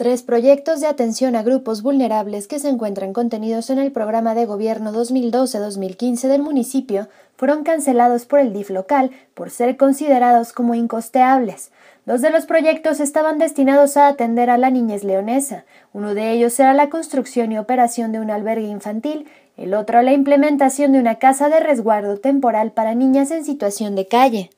Tres proyectos de atención a grupos vulnerables que se encuentran contenidos en el programa de gobierno 2012-2015 del municipio fueron cancelados por el DIF local por ser considerados como incosteables. Dos de los proyectos estaban destinados a atender a la niñez leonesa. Uno de ellos era la construcción y operación de un albergue infantil, el otro la implementación de una casa de resguardo temporal para niñas en situación de calle.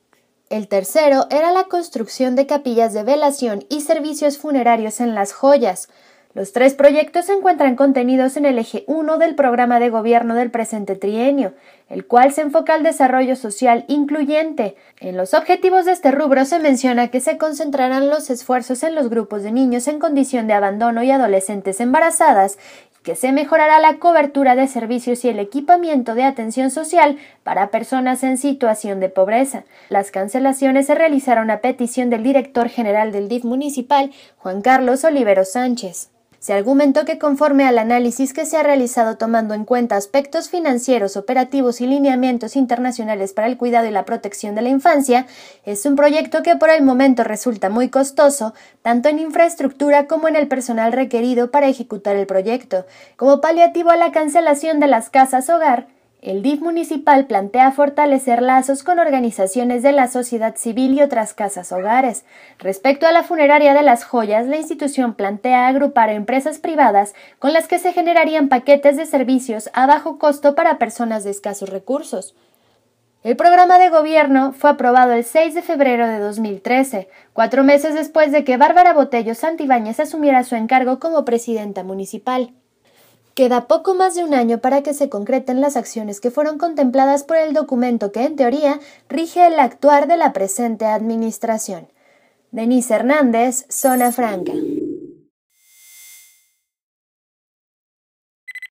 El tercero era la construcción de capillas de velación y servicios funerarios en las joyas. Los tres proyectos se encuentran contenidos en el eje 1 del programa de gobierno del presente trienio, el cual se enfoca al desarrollo social incluyente. En los objetivos de este rubro se menciona que se concentrarán los esfuerzos en los grupos de niños en condición de abandono y adolescentes embarazadas que se mejorará la cobertura de servicios y el equipamiento de atención social para personas en situación de pobreza. Las cancelaciones se realizaron a petición del director general del DIF municipal, Juan Carlos Olivero Sánchez. Se argumentó que conforme al análisis que se ha realizado tomando en cuenta aspectos financieros, operativos y lineamientos internacionales para el cuidado y la protección de la infancia, es un proyecto que por el momento resulta muy costoso, tanto en infraestructura como en el personal requerido para ejecutar el proyecto. Como paliativo a la cancelación de las casas hogar, el DIF municipal plantea fortalecer lazos con organizaciones de la sociedad civil y otras casas hogares. Respecto a la funeraria de las joyas, la institución plantea agrupar empresas privadas con las que se generarían paquetes de servicios a bajo costo para personas de escasos recursos. El programa de gobierno fue aprobado el 6 de febrero de 2013, cuatro meses después de que Bárbara Botello Santibáñez asumiera su encargo como presidenta municipal. Queda poco más de un año para que se concreten las acciones que fueron contempladas por el documento que, en teoría, rige el actuar de la presente Administración. Denise Hernández, Zona Franca.